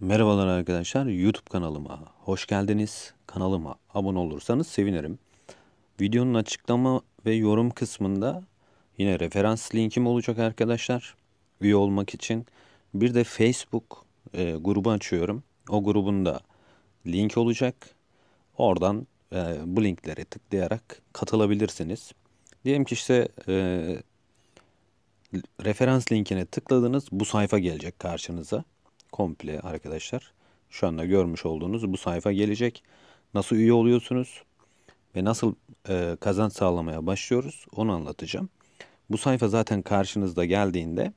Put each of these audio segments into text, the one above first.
Merhabalar arkadaşlar YouTube kanalıma hoş geldiniz. Kanalıma abone olursanız sevinirim. Videonun açıklama ve yorum kısmında yine referans linkim olacak arkadaşlar. Üye olmak için bir de Facebook e, grubu açıyorum. O grubunda link olacak. Oradan e, bu linklere tıklayarak katılabilirsiniz. Diyelim ki işte e, referans linkine tıkladınız bu sayfa gelecek karşınıza komple arkadaşlar. Şu anda görmüş olduğunuz bu sayfa gelecek. Nasıl üye oluyorsunuz ve nasıl e, kazanç sağlamaya başlıyoruz onu anlatacağım. Bu sayfa zaten karşınızda geldiğinde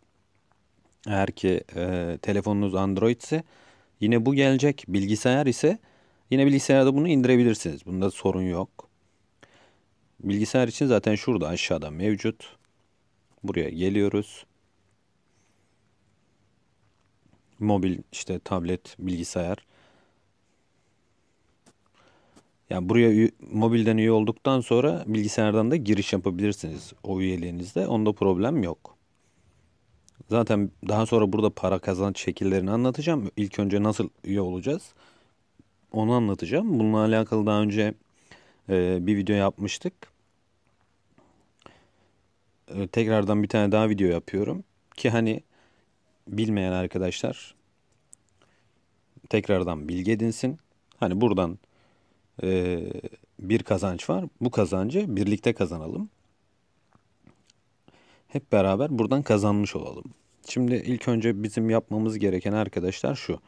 eğer ki e, telefonunuz Android ise yine bu gelecek. Bilgisayar ise yine bilgisayarda bunu indirebilirsiniz. Bunda sorun yok. Bilgisayar için zaten şurada aşağıda mevcut. Buraya geliyoruz. Mobil işte tablet, bilgisayar. Yani buraya mobilden üye olduktan sonra bilgisayardan da giriş yapabilirsiniz o üyeliğinizde. Onda problem yok. Zaten daha sonra burada para kazanç şekillerini anlatacağım. İlk önce nasıl üye olacağız onu anlatacağım. Bununla alakalı daha önce e, bir video yapmıştık. E, tekrardan bir tane daha video yapıyorum. Ki hani bilmeyen arkadaşlar tekrardan bilgi edinsin. Hani buradan e, bir kazanç var. Bu kazancı birlikte kazanalım. Hep beraber buradan kazanmış olalım. Şimdi ilk önce bizim yapmamız gereken arkadaşlar şu.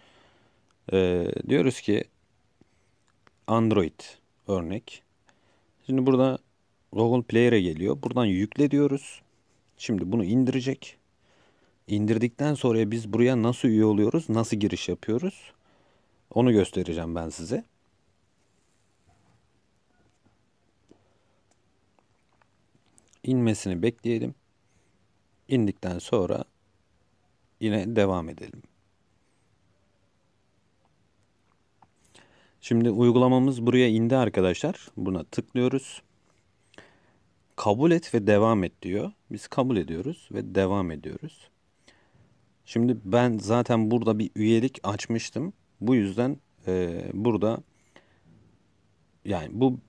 E, diyoruz ki Android örnek. Şimdi burada Google Play'e geliyor. Buradan yükle diyoruz. Şimdi bunu indirecek. İndirdikten sonra biz buraya nasıl üye oluyoruz, nasıl giriş yapıyoruz onu göstereceğim ben size. İnmesini bekleyelim. İndikten sonra yine devam edelim. Şimdi uygulamamız buraya indi arkadaşlar. Buna tıklıyoruz. Kabul et ve devam et diyor. Biz kabul ediyoruz ve devam ediyoruz. Şimdi ben zaten burada bir üyelik açmıştım. Bu yüzden e, burada yani bu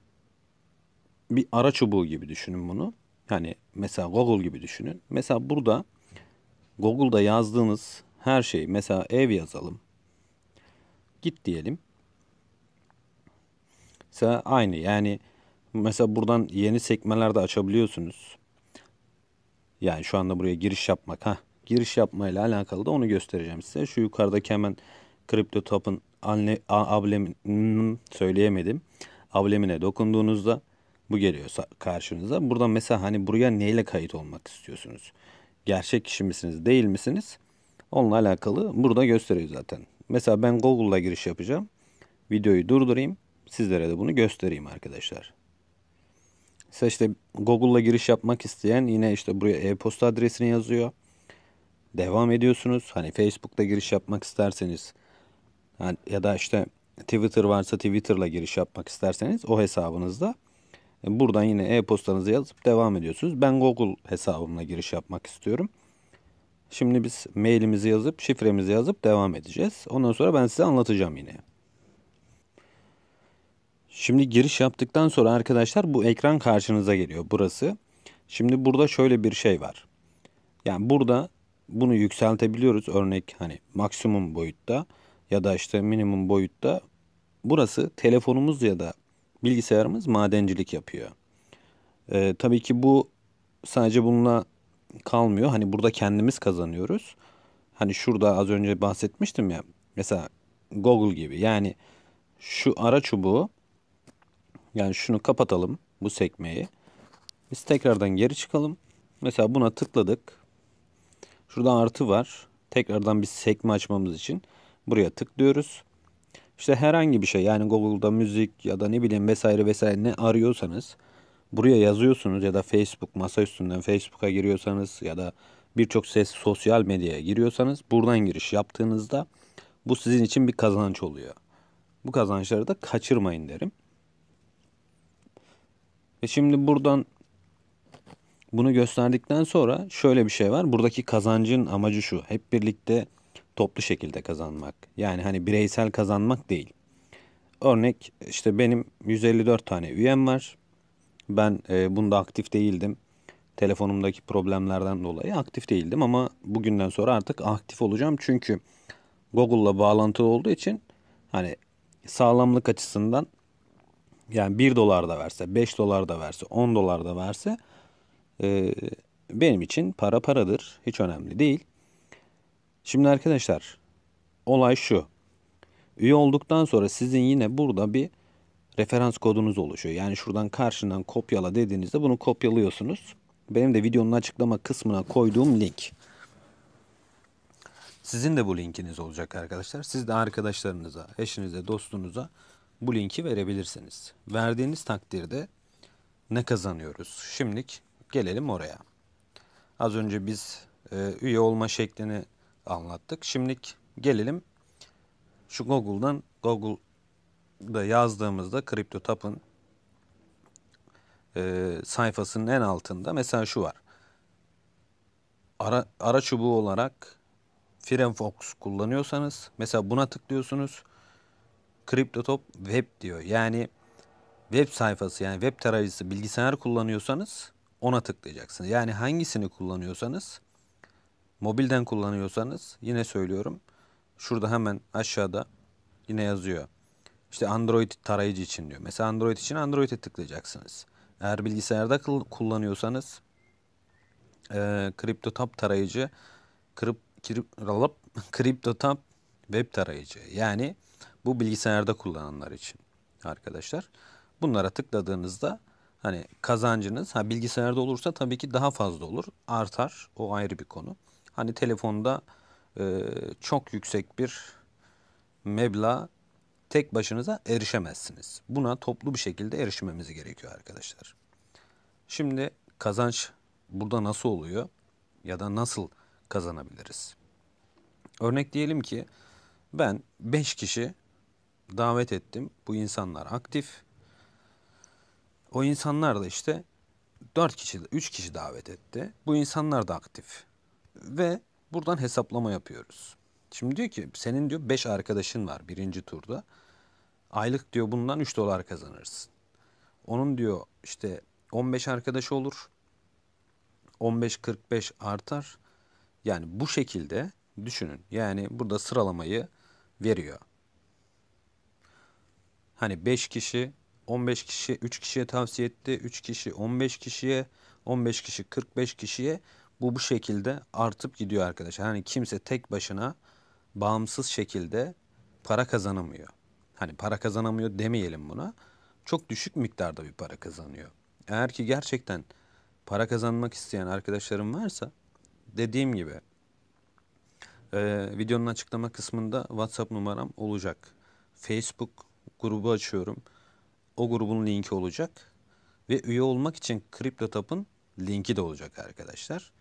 bir ara çubuğu gibi düşünün bunu. Yani mesela Google gibi düşünün. Mesela burada Google'da yazdığınız her şey mesela ev yazalım. Git diyelim. Mesela aynı yani mesela buradan yeni sekmelerde açabiliyorsunuz. Yani şu anda buraya giriş yapmak ha giriş yapmayla alakalı da onu göstereceğim size. Şu yukarıdaki hemen kripto topun ablemin söyleyemedim. Ablemine dokunduğunuzda bu geliyor karşınıza. Burada mesela hani buraya neyle kayıt olmak istiyorsunuz? Gerçek kişi misiniz değil misiniz? Onunla alakalı burada gösteriyor zaten. Mesela ben Google'la giriş yapacağım. Videoyu durdurayım. Sizlere de bunu göstereyim arkadaşlar. Mesela işte Google'la giriş yapmak isteyen yine işte buraya e-posta adresini yazıyor devam ediyorsunuz. Hani Facebook'ta giriş yapmak isterseniz ya da işte Twitter varsa Twitter'la giriş yapmak isterseniz o hesabınızda e, buradan yine e-postanızı yazıp devam ediyorsunuz. Ben Google hesabımla giriş yapmak istiyorum. Şimdi biz mailimizi yazıp şifremizi yazıp devam edeceğiz. Ondan sonra ben size anlatacağım yine. Şimdi giriş yaptıktan sonra arkadaşlar bu ekran karşınıza geliyor burası. Şimdi burada şöyle bir şey var. Yani burada bunu yükseltebiliyoruz. Örnek hani maksimum boyutta ya da işte minimum boyutta burası telefonumuz ya da bilgisayarımız madencilik yapıyor. Ee, tabii ki bu sadece bununla kalmıyor. Hani burada kendimiz kazanıyoruz. Hani şurada az önce bahsetmiştim ya. Mesela Google gibi. Yani şu ara çubuğu yani şunu kapatalım bu sekmeyi. Biz tekrardan geri çıkalım. Mesela buna tıkladık. Şurada artı var. Tekrardan bir sekme açmamız için buraya tıklıyoruz. İşte herhangi bir şey yani Google'da müzik ya da ne bileyim vesaire vesaire ne arıyorsanız buraya yazıyorsunuz ya da Facebook masa üstünden Facebook'a giriyorsanız ya da birçok ses sosyal medyaya giriyorsanız buradan giriş yaptığınızda bu sizin için bir kazanç oluyor. Bu kazançları da kaçırmayın derim. Ve şimdi buradan bunu gösterdikten sonra şöyle bir şey var. Buradaki kazancın amacı şu. Hep birlikte toplu şekilde kazanmak. Yani hani bireysel kazanmak değil. Örnek işte benim 154 tane üyem var. Ben e, bunda aktif değildim. Telefonumdaki problemlerden dolayı aktif değildim ama bugünden sonra artık aktif olacağım. Çünkü Google'la bağlantılı olduğu için hani sağlamlık açısından yani 1 dolar da verse, 5 dolar da verse, 10 dolar da verse ee, benim için para paradır. Hiç önemli değil. Şimdi arkadaşlar olay şu. Üye olduktan sonra sizin yine burada bir referans kodunuz oluşuyor. Yani şuradan karşından kopyala dediğinizde bunu kopyalıyorsunuz. Benim de videonun açıklama kısmına koyduğum link. Sizin de bu linkiniz olacak arkadaşlar. Siz de arkadaşlarınıza, eşinize, dostunuza bu linki verebilirsiniz. Verdiğiniz takdirde ne kazanıyoruz? Şimdilik Gelelim oraya. Az önce biz e, üye olma şeklini anlattık. Şimdi gelelim şu Google'dan Google'da yazdığımızda CryptoTap'ın e, sayfasının en altında mesela şu var. Ara, ara çubuğu olarak Firefox kullanıyorsanız mesela buna tıklıyorsunuz. CryptoTop web diyor. Yani web sayfası yani web tarayıcısı bilgisayar kullanıyorsanız ona tıklayacaksınız. Yani hangisini kullanıyorsanız mobilden kullanıyorsanız yine söylüyorum. Şurada hemen aşağıda yine yazıyor. İşte Android tarayıcı için diyor. Mesela Android için Android'e tıklayacaksınız. Eğer bilgisayarda kullanıyorsanız e, CryptoTab tarayıcı kırıp kırıp alıp CryptoTab web tarayıcı. Yani bu bilgisayarda kullananlar için arkadaşlar. Bunlara tıkladığınızda Hani kazancınız ha bilgisayarda olursa tabii ki daha fazla olur. Artar. O ayrı bir konu. Hani telefonda e, çok yüksek bir meblağ tek başınıza erişemezsiniz. Buna toplu bir şekilde erişmemiz gerekiyor arkadaşlar. Şimdi kazanç burada nasıl oluyor ya da nasıl kazanabiliriz? Örnek diyelim ki ben 5 kişi davet ettim. Bu insanlar aktif. O insanlar da işte 4 kişi, 3 kişi davet etti. Bu insanlar da aktif. Ve buradan hesaplama yapıyoruz. Şimdi diyor ki senin diyor 5 arkadaşın var birinci turda. Aylık diyor bundan 3 dolar kazanırsın. Onun diyor işte 15 arkadaşı olur. 15-45 artar. Yani bu şekilde düşünün. Yani burada sıralamayı veriyor. Hani 5 kişi 15 kişi 3 kişiye tavsiye etti. 3 kişi 15 kişiye, 15 kişi 45 kişiye bu bu şekilde artıp gidiyor arkadaşlar. Hani kimse tek başına bağımsız şekilde para kazanamıyor. Hani para kazanamıyor demeyelim buna. Çok düşük miktarda bir para kazanıyor. Eğer ki gerçekten para kazanmak isteyen arkadaşlarım varsa dediğim gibi e, videonun açıklama kısmında WhatsApp numaram olacak. Facebook grubu açıyorum o grubun linki olacak. Ve üye olmak için CryptoTap'ın linki de olacak arkadaşlar.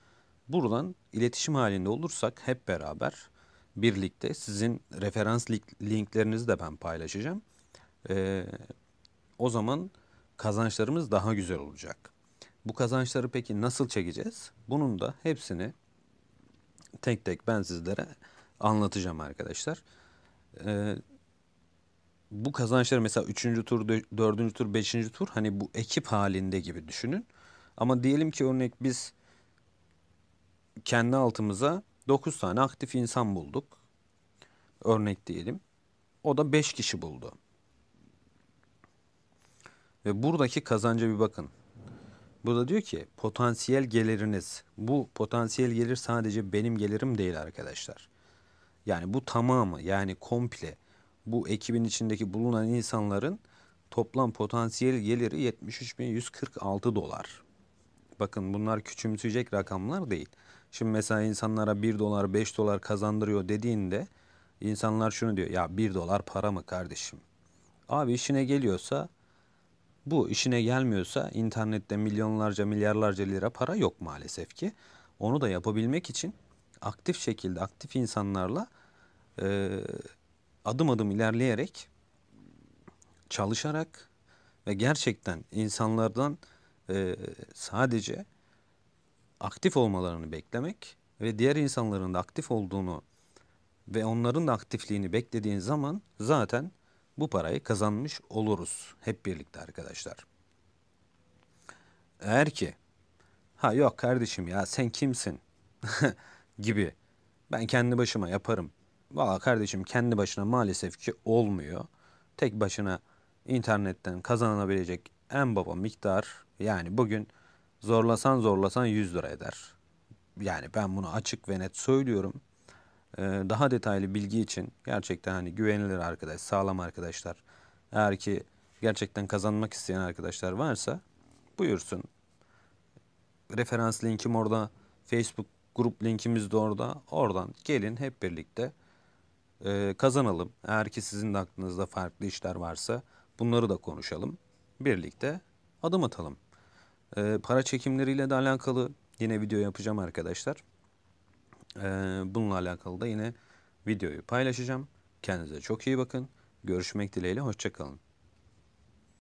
Buradan iletişim halinde olursak hep beraber birlikte sizin referans linklerinizi de ben paylaşacağım. Ee, o zaman kazançlarımız daha güzel olacak. Bu kazançları peki nasıl çekeceğiz? Bunun da hepsini tek tek ben sizlere anlatacağım arkadaşlar. Ee, bu kazançları mesela 3. tur, 4. tur, 5. tur hani bu ekip halinde gibi düşünün. Ama diyelim ki örnek biz kendi altımıza 9 tane aktif insan bulduk. Örnek diyelim. O da 5 kişi buldu. Ve buradaki kazanca bir bakın. Burada diyor ki potansiyel geliriniz. Bu potansiyel gelir sadece benim gelirim değil arkadaşlar. Yani bu tamamı yani komple bu ekibin içindeki bulunan insanların toplam potansiyel geliri 73.146 dolar. Bakın bunlar küçümseyecek rakamlar değil. Şimdi mesela insanlara 1 dolar 5 dolar kazandırıyor dediğinde insanlar şunu diyor ya 1 dolar para mı kardeşim? Abi işine geliyorsa bu işine gelmiyorsa internette milyonlarca milyarlarca lira para yok maalesef ki. Onu da yapabilmek için aktif şekilde aktif insanlarla e, adım adım ilerleyerek, çalışarak ve gerçekten insanlardan e, sadece aktif olmalarını beklemek ve diğer insanların da aktif olduğunu ve onların da aktifliğini beklediğin zaman zaten bu parayı kazanmış oluruz hep birlikte arkadaşlar. Eğer ki ha yok kardeşim ya sen kimsin gibi ben kendi başıma yaparım Valla kardeşim kendi başına maalesef ki olmuyor. Tek başına internetten kazanabilecek en baba miktar yani bugün zorlasan zorlasan 100 lira eder. Yani ben bunu açık ve net söylüyorum. Ee, daha detaylı bilgi için gerçekten hani güvenilir arkadaş, sağlam arkadaşlar. Eğer ki gerçekten kazanmak isteyen arkadaşlar varsa buyursun. Referans linkim orada. Facebook grup linkimiz de orada. Oradan gelin hep birlikte e, kazanalım. Eğer ki sizin de aklınızda farklı işler varsa bunları da konuşalım. Birlikte adım atalım. E, para çekimleriyle de alakalı yine video yapacağım arkadaşlar. E, bununla alakalı da yine videoyu paylaşacağım. Kendinize çok iyi bakın. Görüşmek dileğiyle. Hoşçakalın.